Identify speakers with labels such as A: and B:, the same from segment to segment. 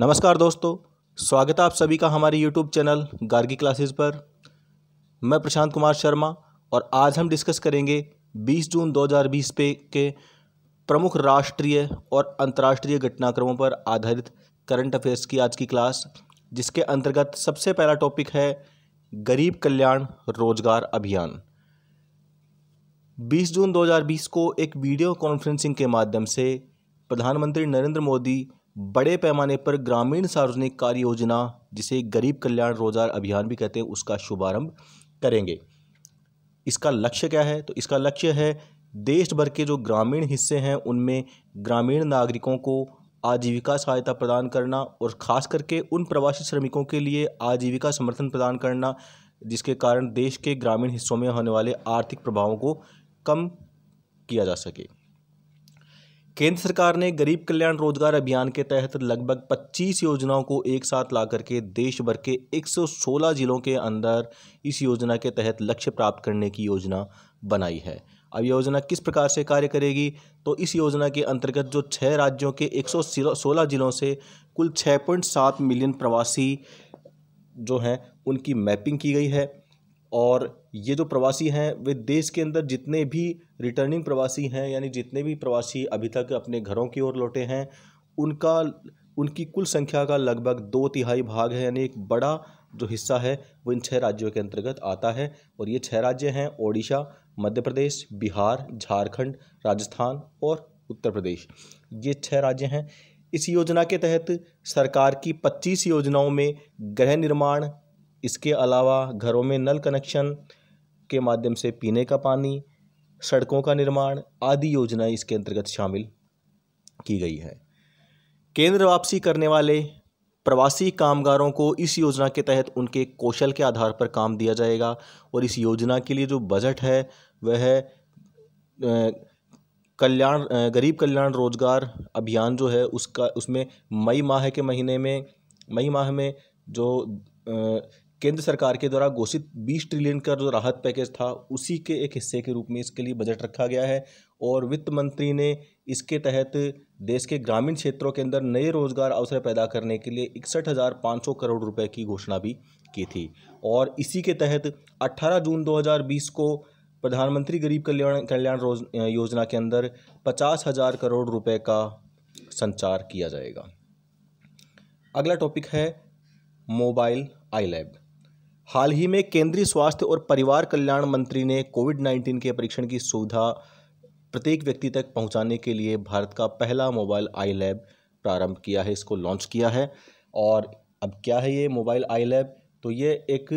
A: नमस्कार दोस्तों स्वागत है आप सभी का हमारे यूट्यूब चैनल गार्गी क्लासेस पर मैं प्रशांत कुमार शर्मा और आज हम डिस्कस करेंगे 20 जून 2020 पे के प्रमुख राष्ट्रीय और अंतर्राष्ट्रीय घटनाक्रमों पर आधारित करंट अफेयर्स की आज की क्लास जिसके अंतर्गत सबसे पहला टॉपिक है गरीब कल्याण रोजगार अभियान 20 जून 2020 को एक वीडियो कॉन्फ्रेंसिंग के माध्यम से प्रधानमंत्री नरेंद्र मोदी बड़े पैमाने पर ग्रामीण सार्वजनिक कार्य योजना जिसे गरीब कल्याण रोजगार अभियान भी कहते हैं उसका शुभारंभ करेंगे इसका लक्ष्य क्या है तो इसका लक्ष्य है देश भर के जो ग्रामीण हिस्से हैं उनमें ग्रामीण नागरिकों को आजीविका सहायता प्रदान करना और ख़ास करके उन प्रवासी श्रमिकों के लिए आजीविका समर्थन प्रदान करना जिसके कारण देश के ग्रामीण हिस्सों में होने वाले आर्थिक प्रभावों को कम किया जा सके केंद्र सरकार ने गरीब कल्याण रोजगार अभियान के तहत लगभग 25 योजनाओं को एक साथ ला करके देश भर के 116 जिलों के अंदर इस योजना के तहत लक्ष्य प्राप्त करने की योजना बनाई है अब योजना किस प्रकार से कार्य करेगी तो इस योजना के अंतर्गत जो छः राज्यों के 116 जिलों से कुल 6.7 मिलियन प्रवासी जो हैं उनकी मैपिंग की गई है और ये जो प्रवासी हैं वे देश के अंदर जितने भी रिटर्निंग प्रवासी हैं यानी जितने भी प्रवासी अभी तक अपने घरों की ओर लौटे हैं उनका उनकी कुल संख्या का लगभग दो तिहाई भाग है यानी एक बड़ा जो हिस्सा है वो इन छः राज्यों के अंतर्गत आता है और ये छः राज्य हैं ओडिशा मध्य प्रदेश बिहार झारखंड राजस्थान और उत्तर प्रदेश ये छः राज्य हैं इस योजना के तहत सरकार की 25 योजनाओं में गृह निर्माण इसके अलावा घरों में नल कनेक्शन के माध्यम से पीने का पानी सड़कों का निर्माण आदि योजनाएं इसके अंतर्गत शामिल की गई है केंद्र वापसी करने वाले प्रवासी कामगारों को इस योजना के तहत उनके कौशल के आधार पर काम दिया जाएगा और इस योजना के लिए जो बजट है वह कल्याण गरीब कल्याण रोजगार अभियान जो है उसका उसमें मई माह के महीने में मई माह में जो केंद्र सरकार के द्वारा घोषित 20 ट्रिलियन का जो राहत पैकेज था उसी के एक हिस्से के रूप में इसके लिए बजट रखा गया है और वित्त मंत्री ने इसके तहत देश के ग्रामीण क्षेत्रों के अंदर नए रोजगार अवसर पैदा करने के लिए इकसठ हज़ार पाँच सौ करोड़ रुपए की घोषणा भी की थी और इसी के तहत 18 जून 2020 को प्रधानमंत्री गरीब कल्याण कल्याण योजना के अंदर पचास हज़ार करोड़ रुपये का संचार किया जाएगा अगला टॉपिक है मोबाइल आई लैब हाल ही में केंद्रीय स्वास्थ्य और परिवार कल्याण मंत्री ने कोविड 19 के परीक्षण की सुविधा प्रत्येक व्यक्ति तक पहुंचाने के लिए भारत का पहला मोबाइल आई लैब प्रारंभ किया है इसको लॉन्च किया है और अब क्या है ये मोबाइल आई लैब तो ये एक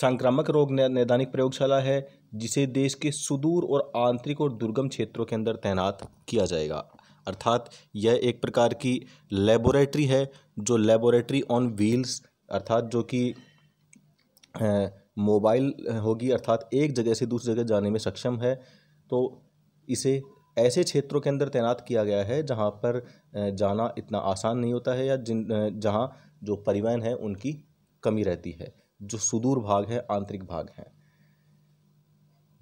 A: संक्रामक रोग नैदानिक प्रयोगशाला है जिसे देश के सुदूर और आंतरिक और दुर्गम क्षेत्रों के अंदर तैनात किया जाएगा अर्थात यह एक प्रकार की लेबोरेटरी है जो लेबोरेटरी ऑन व्हील्स अर्थात जो कि मोबाइल होगी अर्थात एक जगह से दूसरी जगह जाने में सक्षम है तो इसे ऐसे क्षेत्रों के अंदर तैनात किया गया है जहाँ पर जाना इतना आसान नहीं होता है या जिन जहाँ जो परिवहन है उनकी कमी रहती है जो सुदूर भाग है आंतरिक भाग है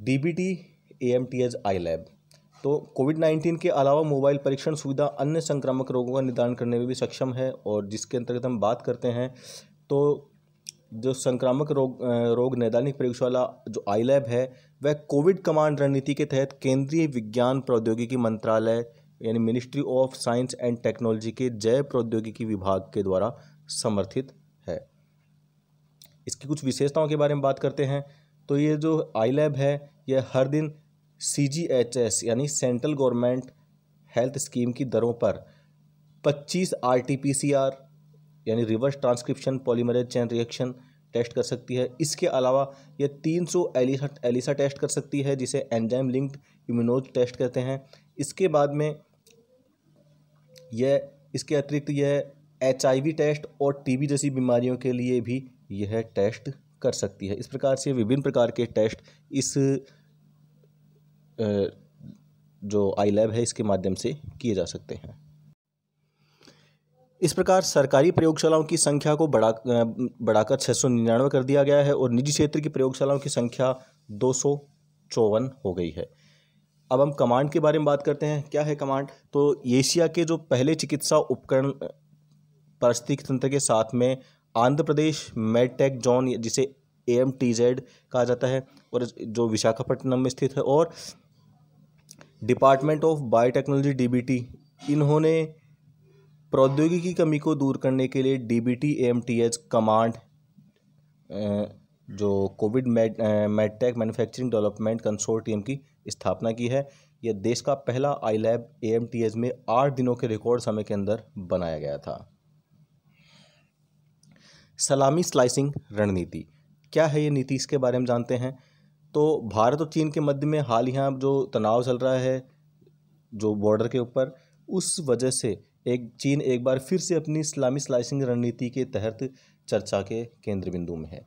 A: D B T A M T H I lab तो कोविड नाइन्टीन के अलावा मोबाइल परीक्षण सुविधा अन्य संक्रामक रोगों का निदान करने में भी सक्षम है और जिसके अंतर्गत हम बात करते हैं तो जो संक्रामक रोग रोग नैदानिक प्रयोगशाला जो आई लैब है वह कोविड कमांड रणनीति के तहत केंद्रीय विज्ञान प्रौद्योगिकी मंत्रालय यानी ministry of science and technology के जैव प्रौद्योगिकी विभाग के द्वारा समर्थित है इसकी कुछ विशेषताओं के बारे में बात करते हैं तो ये जो आई लैब है यह हर दिन सी जी एच एस यानी सेंट्रल गवर्नमेंट हेल्थ स्कीम की दरों पर 25 R T P C R यानी reverse transcription polymerase chain reaction test कर सकती है इसके अलावा ये 300 एलिसा एलिसा टेस्ट कर सकती है जिसे एंजाइम लिंक्ड इम्यूनोज टेस्ट कहते हैं इसके बाद में यह इसके अतिरिक्त यह एच टेस्ट और टी जैसी बीमारियों के लिए भी यह टेस्ट कर सकती है इस प्रकार से विभिन्न प्रकार के टेस्ट इस जो आई लैब है इसके माध्यम से किए जा सकते हैं इस प्रकार सरकारी प्रयोगशालाओं की संख्या को बढ़ा बढ़ाकर छः सौ निन्यानवे कर दिया गया है और निजी क्षेत्र की प्रयोगशालाओं की संख्या दो सौ चौवन हो गई है अब हम कमांड के बारे में बात करते हैं क्या है कमांड तो एशिया के जो पहले चिकित्सा उपकरण पारिस्थितिक तंत्र के साथ में आंध्र प्रदेश मेडटेक जोन जिसे ए एम टी जेड कहा जाता है और जो विशाखापट्टनम में स्थित है और department of biotechnology D B T इन्होंने प्रौद्योगिकी की कमी को दूर करने के लिए D B T M T H command जो Covid medtech manufacturing development console team की स्थापना की है यह देश का पहला I lab A M T H में आठ दिनों के रिकॉर्ड समय के अंदर बनाया गया था सलामी स्लाइसिंग रणनीति क्या है ये नीति इसके बारे में जानते हैं तो भारत और चीन के मध्य में हाल यहाँ जो तनाव चल रहा है जो बॉर्डर के ऊपर उस वजह से एक चीन एक बार फिर से अपनी इस्लामी स्लाइसिंग रणनीति के तहत चर्चा के केंद्र बिंदु में है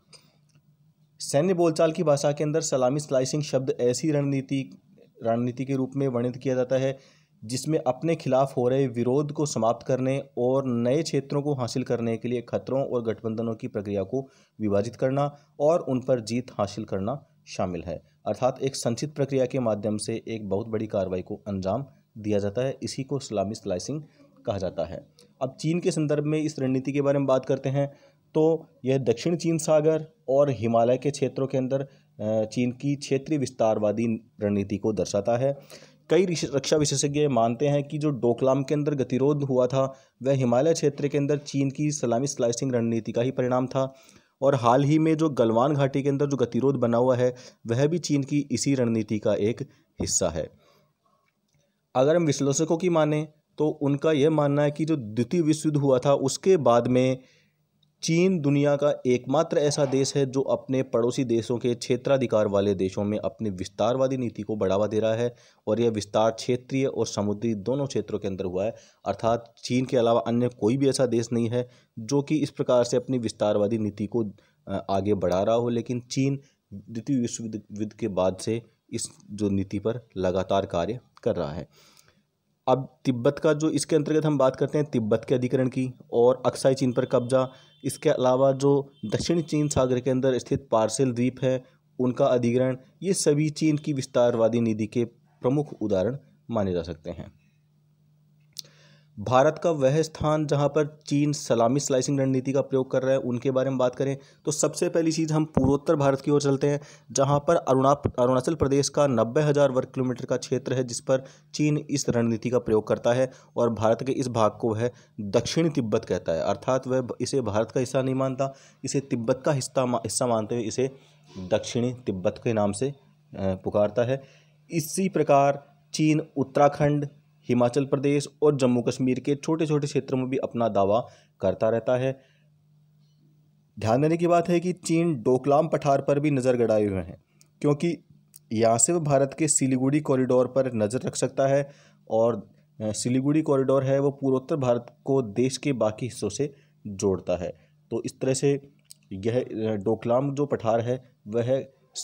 A: सैन्य बोलचाल की भाषा के अंदर सलामी स्लाइसिंग शब्द ऐसी रणनीति रणनीति के रूप में वर्णित किया जाता है जिसमें अपने खिलाफ हो रहे विरोध को समाप्त करने और नए क्षेत्रों को हासिल करने के लिए खतरों और गठबंधनों की प्रक्रिया को विभाजित करना और उन पर जीत हासिल करना शामिल है अर्थात एक संचित प्रक्रिया के माध्यम से एक बहुत बड़ी कार्रवाई को अंजाम दिया जाता है इसी को इस्लामी स्लाइसिंग कहा जाता है अब चीन के संदर्भ में इस रणनीति के बारे में बात करते हैं तो यह दक्षिण चीन सागर और हिमालय के क्षेत्रों के अंदर चीन की क्षेत्रीय विस्तारवादी रणनीति को दर्शाता है कई रक्षा विशेषज्ञ मानते हैं कि जो डोकलाम के अंदर गतिरोध हुआ था वह हिमालय क्षेत्र के अंदर चीन की सलामी स्लाइसिंग रणनीति का ही परिणाम था और हाल ही में जो गलवान घाटी के अंदर जो गतिरोध बना हुआ है वह भी चीन की इसी रणनीति का एक हिस्सा है अगर हम विश्लेषकों की माने तो उनका यह मानना है कि जो द्वितीय विश्व युद्ध हुआ था उसके बाद में चीन दुनिया का एकमात्र ऐसा देश है जो अपने पड़ोसी देशों के क्षेत्राधिकार वाले देशों में अपनी विस्तारवादी नीति को बढ़ावा दे रहा है और यह विस्तार क्षेत्रीय और समुद्री दोनों क्षेत्रों के अंदर हुआ है अर्थात चीन के अलावा अन्य कोई भी ऐसा देश नहीं है जो कि इस प्रकार से अपनी विस्तारवादी नीति को आगे बढ़ा रहा हो लेकिन चीन द्वितीय विश्व युद्ध के बाद से इस जो नीति पर लगातार कार्य कर रहा है अब तिब्बत का जो इसके अंतर्गत हम बात करते हैं तिब्बत के अधिकरण की और अक्साई चीन पर कब्जा इसके अलावा जो दक्षिण चीन सागर के अंदर स्थित पार्सल द्वीप है उनका अधिग्रहण ये सभी चीन की विस्तारवादी नीति के प्रमुख उदाहरण माने जा सकते हैं भारत का वह स्थान जहाँ पर चीन सलामी स्लाइसिंग रणनीति का प्रयोग कर रहा है उनके बारे में बात करें तो सबसे पहली चीज़ हम पूर्वोत्तर भारत की ओर चलते हैं जहाँ पर अरुणा अरुणाचल प्रदेश का नब्बे हज़ार वर्ग किलोमीटर का क्षेत्र है जिस पर चीन इस रणनीति का प्रयोग करता है और भारत के इस भाग को वह दक्षिण तिब्बत कहता है अर्थात वह इसे भारत का हिस्सा नहीं मानता इसे तिब्बत का हिस्सा हिस्सा मानते हुए इसे दक्षिणी तिब्बत के नाम से पुकारता है इसी प्रकार चीन उत्तराखंड हिमाचल प्रदेश और जम्मू कश्मीर के छोटे छोटे क्षेत्रों में भी अपना दावा करता रहता है ध्यान देने की बात है कि चीन डोकलाम पठार पर भी नज़र गड़ाए हुए हैं क्योंकि यहाँ से वह भारत के सिलीगुड़ी कॉरिडोर पर नज़र रख सकता है और सिलीगुड़ी कॉरिडोर है वो पूर्वोत्तर भारत को देश के बाकी हिस्सों से जोड़ता है तो इस तरह से यह डोकलाम जो पठार है वह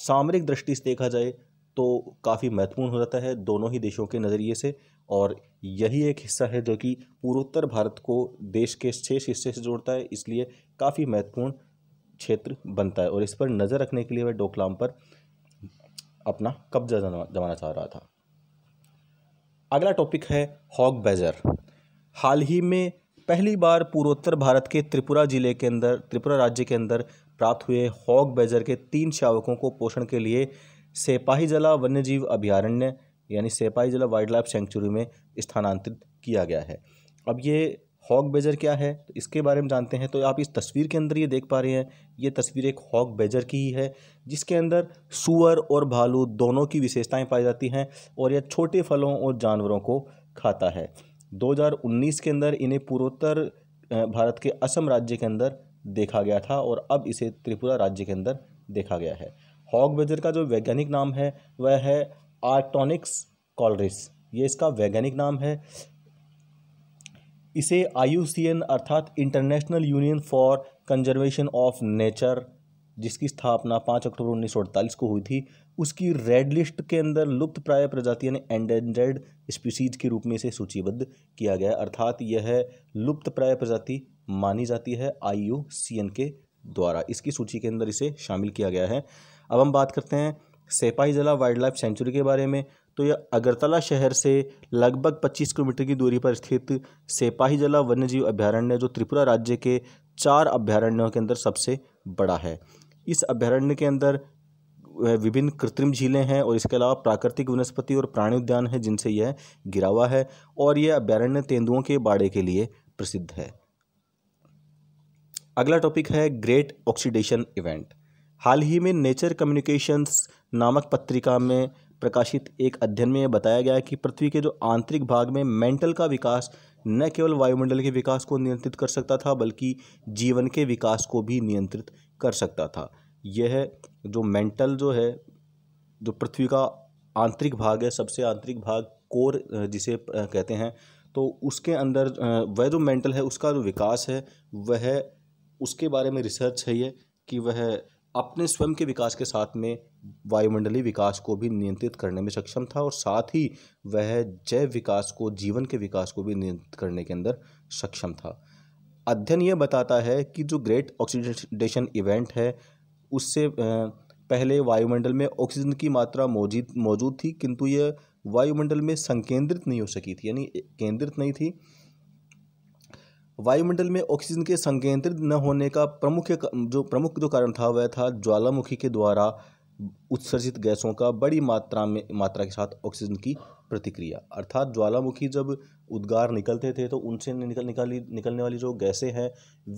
A: सामरिक दृष्टि से देखा जाए तो काफ़ी महत्वपूर्ण हो जाता है दोनों ही देशों के नज़रिए से और यही एक हिस्सा है जो कि पूर्वोत्तर भारत को देश के शेष हिस्से से जोड़ता है इसलिए काफ़ी महत्वपूर्ण क्षेत्र बनता है और इस पर नज़र रखने के लिए वह डोकलाम पर अपना कब्जा जमाना चाह रहा था अगला टॉपिक है हॉक बेजर हाल ही में पहली बार पूर्वोत्तर भारत के त्रिपुरा जिले के अंदर त्रिपुरा राज्य के अंदर प्राप्त हुए हॉक बेजर के तीन शावकों को पोषण के लिए सेपाही जला वन्यजीव अभयारण्य यानी सेपाही जला वाइल्ड लाइफ सेंचुरी में स्थानांतरित किया गया है अब ये हॉक बेजर क्या है तो इसके बारे में जानते हैं तो आप इस तस्वीर के अंदर ये देख पा रहे हैं ये तस्वीर एक हॉक बेजर की ही है जिसके अंदर सुअर और भालू दोनों की विशेषताएं पाई जाती हैं और यह छोटे फलों और जानवरों को खाता है 2019 के अंदर इन्हें पूर्वोत्तर भारत के असम राज्य के अंदर देखा गया था और अब इसे त्रिपुरा राज्य के अंदर देखा गया है हॉग बेजर का जो वैज्ञानिक नाम है वह है आर्टोनिक्स कॉलरिस ये इसका वैज्ञानिक नाम है इसे आई अर्थात International Union for Conservation of Nature जिसकी स्थापना पाँच अक्टूबर उन्नीस सौ अड़तालीस को हुई थी उसकी रेड लिस्ट के अंदर लुप्त प्राय प्रजाति ने एंडेंजर्ड स्पीसीज के रूप में इसे सूचीबद्ध किया गया अर्थात यह लुप्त प्राय प्रजाति मानी जाती है आई के द्वारा इसकी सूची के अंदर इसे शामिल किया गया है अब हम बात करते हैं सेपाही ज़िला वाइल्ड लाइफ सेंचुरी के बारे में तो यह अगरतला शहर से लगभग 25 किलोमीटर की दूरी पर स्थित सेपाही जला वन्यजीव अभ्यारण्य जो त्रिपुरा राज्य के चार अभ्यारण्यों के अंदर सबसे बड़ा है इस अभ्यारण्य के अंदर विभिन्न कृत्रिम झीलें हैं और इसके अलावा प्राकृतिक वनस्पति और प्राणी उद्यान है जिनसे यह गिरा हुआ है और यह अभ्यारण्य तेंदुओं के बाड़े के लिए प्रसिद्ध है अगला टॉपिक है ग्रेट ऑक्सीडेशन इवेंट हाल ही में नेचर कम्युनिकेशंस नामक पत्रिका में प्रकाशित एक अध्ययन में बताया गया है कि पृथ्वी के जो आंतरिक भाग में मेंटल का विकास न केवल वायुमंडल के विकास को नियंत्रित कर सकता था बल्कि जीवन के विकास को भी नियंत्रित कर सकता था यह जो मेंटल जो है जो पृथ्वी का आंतरिक भाग है सबसे आंतरिक भाग कोर जिसे कहते हैं तो उसके अंदर वह जो मेंटल है उसका जो विकास है वह उसके बारे में रिसर्च है ये कि वह अपने स्वयं के विकास के साथ में वायुमंडलीय विकास को भी नियंत्रित करने में सक्षम था और साथ ही वह जैव विकास को जीवन के विकास को भी नियंत्रित करने के अंदर सक्षम था अध्ययन यह बताता है कि जो ग्रेट ऑक्सीडेशन इवेंट है उससे पहले वायुमंडल में ऑक्सीजन की मात्रा मौजूद मौजूद थी किंतु यह वायुमंडल में संकेंद्रित नहीं हो सकी थी यानी केंद्रित नहीं थी वायुमंडल में ऑक्सीजन के संकेंद्रित न होने का प्रमुख जो प्रमुख जो कारण था वह था ज्वालामुखी के द्वारा उत्सर्जित गैसों का बड़ी मात्रा में मात्रा के साथ ऑक्सीजन की प्रतिक्रिया अर्थात ज्वालामुखी जब उद्गार निकलते थे तो उनसे निकल निकाली निकलने वाली जो गैसें हैं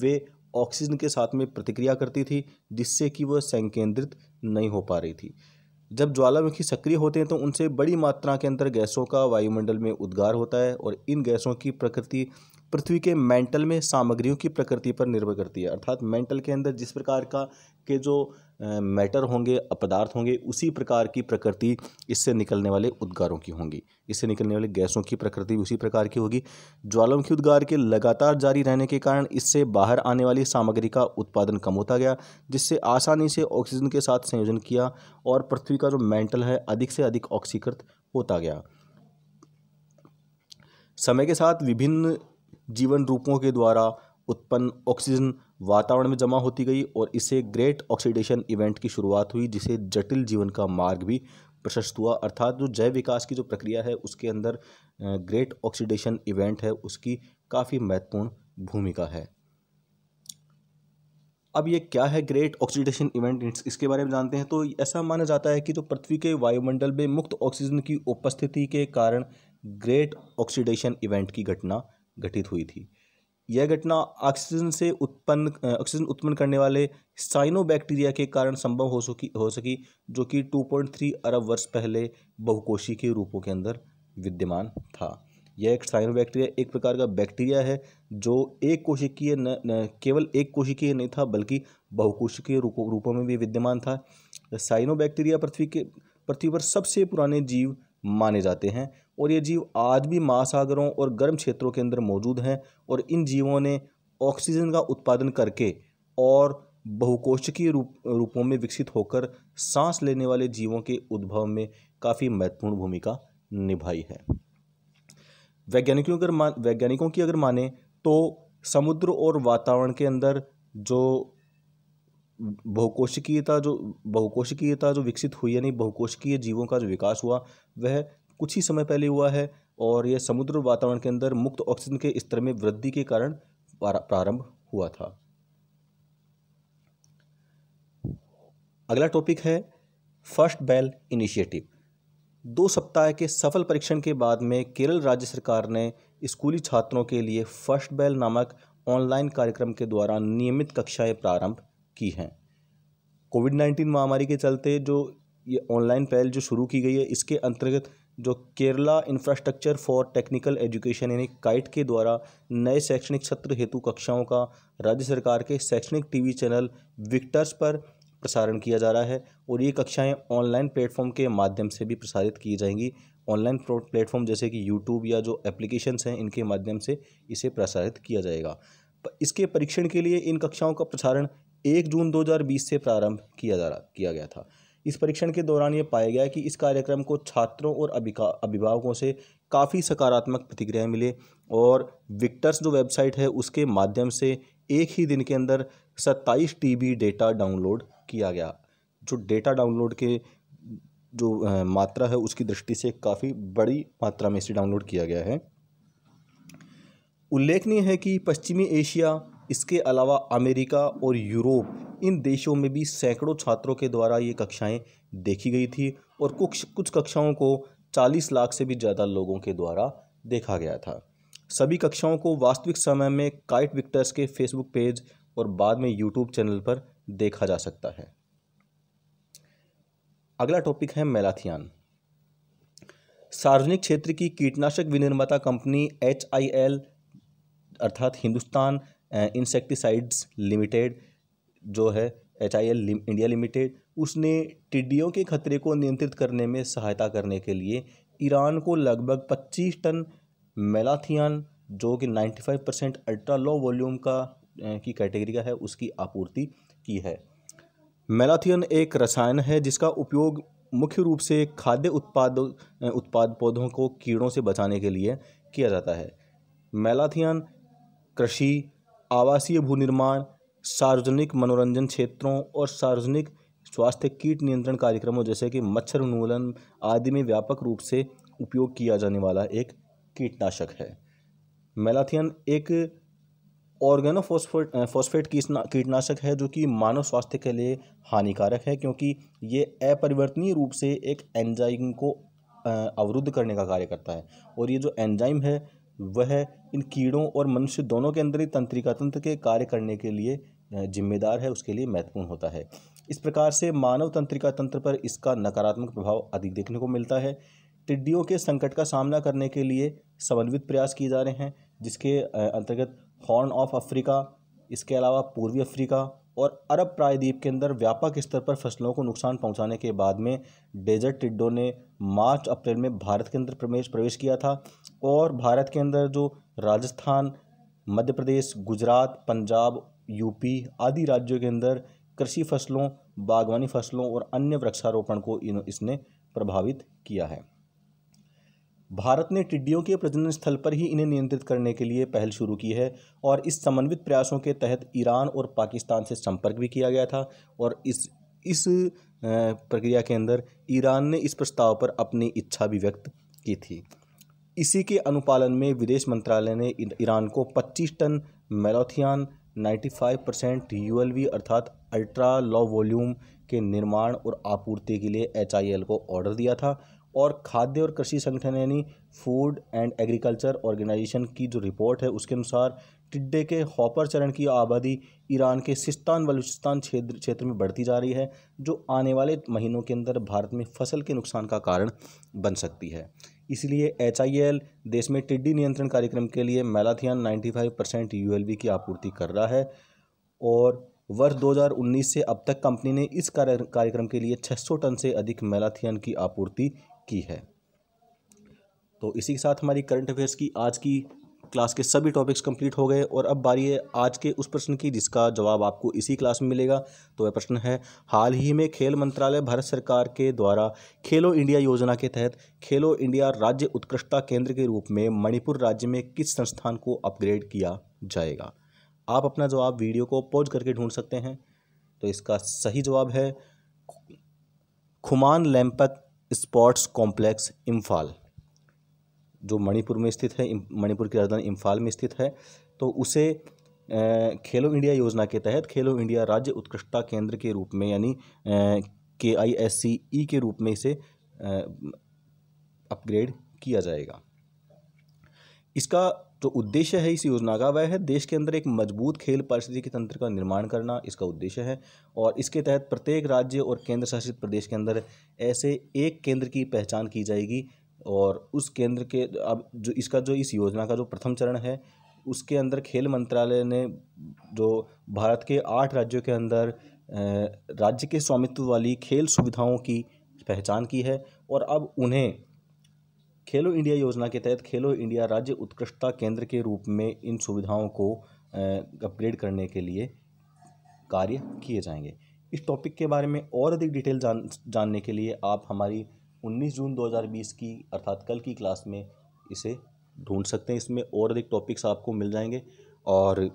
A: वे ऑक्सीजन के साथ में प्रतिक्रिया करती थी जिससे कि वह संकेंद्रित नहीं हो पा रही थी जब ज्वालामुखी सक्रिय होते हैं तो उनसे बड़ी मात्रा के अंदर गैसों का वायुमंडल में उद्गार होता है और इन गैसों की प्रकृति पृथ्वी के मेंटल में सामग्रियों की प्रकृति पर निर्भर करती है अर्थात मेंटल के अंदर जिस प्रकार का के जो मैटर होंगे पदार्थ होंगे उसी प्रकार की प्रकृति इससे निकलने वाले उद्गारों की होंगी इससे निकलने वाले गैसों की प्रकृति उसी प्रकार की होगी ज्वालामुखी उद्गार के लगातार जारी रहने के कारण इससे बाहर आने वाली सामग्री का उत्पादन कम होता गया जिससे आसानी से ऑक्सीजन के साथ संयोजन किया और पृथ्वी का जो मेंटल है अधिक से अधिक ऑक्सीकृत होता गया समय के साथ विभिन्न जीवन रूपों के द्वारा उत्पन्न ऑक्सीजन वातावरण में जमा होती गई और इससे ग्रेट ऑक्सीडेशन इवेंट की शुरुआत हुई जिसे जटिल जीवन का मार्ग भी प्रशस्त हुआ अर्थात जो जैव विकास की जो प्रक्रिया है उसके अंदर ग्रेट ऑक्सीडेशन इवेंट है उसकी काफ़ी महत्वपूर्ण भूमिका है अब ये क्या है ग्रेट ऑक्सीडेशन इवेंट इसके बारे में जानते हैं तो ऐसा माना जाता है कि जो पृथ्वी के वायुमंडल में मुक्त ऑक्सीजन की उपस्थिति के कारण ग्रेट ऑक्सीडेशन इवेंट की घटना घटित हुई थी यह घटना ऑक्सीजन से उत्पन्न ऑक्सीजन उत्पन्न करने वाले साइनोबैक्टीरिया के कारण संभव हो सकी हो सकी जो कि 2.3 अरब वर्ष पहले बहुकोशी के रूपों के अंदर विद्यमान था यह एक साइनोबैक्टीरिया एक प्रकार का बैक्टीरिया है जो एक कोशिकीय न, न केवल एक कोशिकीय नहीं था बल्कि बहुकोशिकीय रूपों रूपों में भी विद्यमान था साइनोबैक्टीरिया पृथ्वी के पृथ्वी पर सबसे पुराने जीव माने जाते हैं और ये जीव आज भी महासागरों और गर्म क्षेत्रों के अंदर मौजूद हैं और इन जीवों ने ऑक्सीजन का उत्पादन करके और बहुकोशिकीय रूप रूपों में विकसित होकर सांस लेने वाले जीवों के उद्भव में काफ़ी महत्वपूर्ण भूमिका निभाई है वैज्ञानिकों अगर मान वैज्ञानिकों की अगर माने तो समुद्र और वातावरण के अंदर जो बहुकोशिकीयता जो बहुकोशिकीयता जो विकसित हुई यानी बहुकोशिकीय जीवों का जो विकास हुआ वह कुछ ही समय पहले हुआ है और यह समुद्र वातावरण के अंदर मुक्त ऑक्सीजन के स्तर में वृद्धि के कारण प्रारंभ हुआ था अगला टॉपिक है फर्स्ट बैल इनिशिएटिव दो सप्ताह के सफल परीक्षण के बाद में केरल राज्य सरकार ने स्कूली छात्रों के लिए फर्स्ट बैल नामक ऑनलाइन कार्यक्रम के द्वारा नियमित कक्षाएं प्रारंभ की हैं कोविड नाइन्टीन महामारी के चलते जो ये ऑनलाइन पहल जो शुरू की गई है इसके अंतर्गत जो Kerala infrastructure for technical education यानी काइट के द्वारा नए शैक्षणिक सत्र हेतु कक्षाओं का राज्य सरकार के शैक्षणिक टीवी चैनल विक्टर्स पर प्रसारण किया जा रहा है और ये कक्षाएं ऑनलाइन प्लेटफॉर्म के माध्यम से भी प्रसारित की जाएंगी ऑनलाइन प्लेटफॉर्म जैसे कि यूट्यूब या जो एप्लीकेशंस हैं इनके माध्यम से इसे प्रसारित किया जाएगा इसके परीक्षण के लिए इन कक्षाओं का प्रसारण एक जून दो से प्रारंभ किया जा रहा किया गया था इस परीक्षण के दौरान ये पाया गया कि इस कार्यक्रम को छात्रों और अभिभावकों से काफ़ी सकारात्मक प्रतिक्रिया मिले और विक्टर्स जो वेबसाइट है उसके माध्यम से एक ही दिन के अंदर सत्ताईस टीबी डेटा डाउनलोड किया गया जो डेटा डाउनलोड के जो मात्रा है उसकी दृष्टि से काफ़ी बड़ी मात्रा में इसे डाउनलोड किया गया है उल्लेखनीय है कि पश्चिमी एशिया इसके अलावा अमेरिका और यूरोप इन देशों में भी सैकड़ों छात्रों के द्वारा ये कक्षाएं देखी गई थी और कुछ कुछ कक्षाओं को 40 लाख से भी ज़्यादा लोगों के द्वारा देखा गया था सभी कक्षाओं को वास्तविक समय में काइट विक्टर्स के फेसबुक पेज और बाद में यूट्यूब चैनल पर देखा जा सकता है अगला टॉपिक है मैलाथियान सार्वजनिक क्षेत्र की कीटनाशक विनिर्माता कंपनी एच अर्थात हिंदुस्तान इंसेक्टिसाइड्स लिमिटेड जो है H I L India limited उसने टिड्डियों के खतरे को नियंत्रित करने में सहायता करने के लिए ईरान को लगभग 25 टन मेलाथियन जो कि 95 परसेंट अल्ट्रा लो वॉल्यूम का की कैटेगरी का है उसकी आपूर्ति की है मेलाथियन एक रसायन है जिसका उपयोग मुख्य रूप से खाद्य उत्पाद उत्पाद पौधों को कीड़ों से बचाने के लिए किया जाता है मेलाथियन कृषि आवासीय भू निर्माण सार्वजनिक मनोरंजन क्षेत्रों और सार्वजनिक स्वास्थ्य कीट नियंत्रण कार्यक्रमों जैसे कि मच्छर उन्मूलन आदि में व्यापक रूप से उपयोग किया जाने वाला एक कीटनाशक है मेलाथियन एक ऑर्गेनोफोस्फेट फॉस्फेट कीटनाशक है जो कि मानव स्वास्थ्य के लिए हानिकारक है क्योंकि ये अपरिवर्तनीय रूप से एक एंजाइम को अवरुद्ध करने का कार्य करता है और ये जो एंजाइम है वह इन कीड़ों और मनुष्य दोनों के अंदर ही तंत्रिका तंत्र के कार्य करने के लिए जिम्मेदार है उसके लिए महत्वपूर्ण होता है इस प्रकार से मानव तंत्रिका तंत्र पर इसका नकारात्मक प्रभाव अधिक देखने को मिलता है टिड्डियों के संकट का सामना करने के लिए समन्वित प्रयास किए जा रहे हैं जिसके अंतर्गत हॉर्न ऑफ अफ्रीका इसके अलावा पूर्वी अफ्रीका और अरब प्रायद्वीप के अंदर व्यापक स्तर पर फसलों को नुकसान पहुंचाने के बाद में डेजर्ट टिड्डों ने मार्च अप्रैल में भारत के अंदर प्रवेश प्रवेश किया था और भारत के अंदर जो राजस्थान मध्य प्रदेश गुजरात पंजाब यूपी आदि राज्यों के अंदर कृषि फसलों बागवानी फसलों और अन्य वृक्षारोपण को इन इसने प्रभावित किया है भारत ने टिड्डियों के प्रजनन स्थल पर ही इन्हें नियंत्रित करने के लिए पहल शुरू की है और इस समन्वित प्रयासों के तहत ईरान और पाकिस्तान से संपर्क भी किया गया था और इस इस प्रक्रिया के अंदर ईरान ने इस प्रस्ताव पर अपनी इच्छा भी व्यक्त की थी इसी के अनुपालन में विदेश मंत्रालय ने ईरान को 25 टन मैलोथियान 95 परसेंट यू अर्थात अल्ट्रा लो वॉल्यूम के निर्माण और आपूर्ति के लिए एच को ऑर्डर दिया था और खाद्य और कृषि संगठन यानी फूड एंड एग्रीकल्चर ऑर्गेनाइजेशन की जो रिपोर्ट है उसके अनुसार टिड्डे के हॉपर चरण की आबादी ईरान के सिस्तान बलूचिस्तान क्षेत्र क्षेत्र में बढ़ती जा रही है जो आने वाले महीनों के अंदर भारत में फसल के नुकसान का कारण बन सकती है इसलिए एच देश में टिड्डी नियंत्रण कार्यक्रम के लिए मैलाथियन 95 परसेंट यू की आपूर्ति कर रहा है और वर्ष 2019 से अब तक कंपनी ने इस कार्यक्रम के लिए 600 टन से अधिक मैलाथियन की आपूर्ति की है तो इसी के साथ हमारी करंट अफेयर्स की आज की क्लास के सभी टॉपिक्स कंप्लीट हो गए और अब बारी है आज के उस प्रश्न की जिसका जवाब आपको इसी क्लास में मिलेगा तो वह प्रश्न है हाल ही में खेल मंत्रालय भारत सरकार के द्वारा खेलो इंडिया योजना के तहत खेलो इंडिया राज्य उत्कृष्टता केंद्र के रूप में मणिपुर राज्य में किस संस्थान को अपग्रेड किया जाएगा आप अपना जवाब वीडियो को पॉज करके ढूंढ सकते हैं तो इसका सही जवाब है खुमान लैम्पक स्पोर्ट्स कॉम्प्लेक्स इम्फाल जो मणिपुर में स्थित है मणिपुर की राजधानी इम्फाल में स्थित है तो उसे खेलो इंडिया योजना के तहत खेलो इंडिया राज्य उत्कृष्टता केंद्र के रूप में यानी के आई एस सी ई के रूप में इसे अपग्रेड किया जाएगा इसका जो उद्देश्य है इस योजना का वह है देश के अंदर एक मजबूत खेल पारिस्थितिकी तंत्र का निर्माण करना इसका उद्देश्य है और इसके तहत प्रत्येक राज्य और केंद्र शासित प्रदेश के अंदर ऐसे एक केंद्र की पहचान की जाएगी और उस केंद्र के अब जो इसका जो इस योजना का जो प्रथम चरण है उसके अंदर खेल मंत्रालय ने जो भारत के आठ राज्यों के अंदर राज्य के स्वामित्व वाली खेल सुविधाओं की पहचान की है और अब उन्हें खेलो इंडिया योजना के तहत खेलो इंडिया राज्य उत्कृष्टता केंद्र के रूप में इन सुविधाओं को अपग्रेड करने के लिए कार्य किए जाएंगे इस टॉपिक के बारे में और अधिक डिटेल जान जानने के लिए आप हमारी 19 जून 2020 की अर्थात कल की क्लास में इसे ढूंढ सकते हैं इसमें और अधिक टॉपिक्स आपको मिल जाएंगे और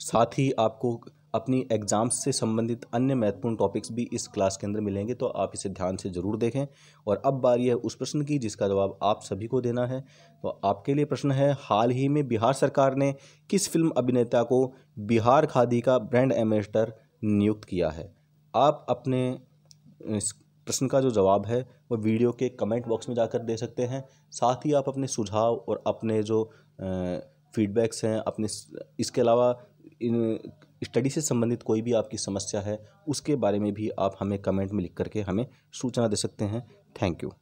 A: साथ ही आपको अपनी एग्ज़ाम्स से संबंधित अन्य महत्वपूर्ण टॉपिक्स भी इस क्लास के अंदर मिलेंगे तो आप इसे ध्यान से ज़रूर देखें और अब बारी है उस प्रश्न की जिसका जवाब आप सभी को देना है तो आपके लिए प्रश्न है हाल ही में बिहार सरकार ने किस फिल्म अभिनेता को बिहार खादी का ब्रांड एम्बेसडर नियुक्त किया है आप अपने प्रश्न का जो जवाब है वह वीडियो के कमेंट बॉक्स में जाकर दे सकते हैं साथ ही आप अपने सुझाव और अपने जो फीडबैक्स हैं अपने इसके अलावा इन स्टडी से संबंधित कोई भी आपकी समस्या है उसके बारे में भी आप हमें कमेंट में लिख करके हमें सूचना दे सकते हैं थैंक यू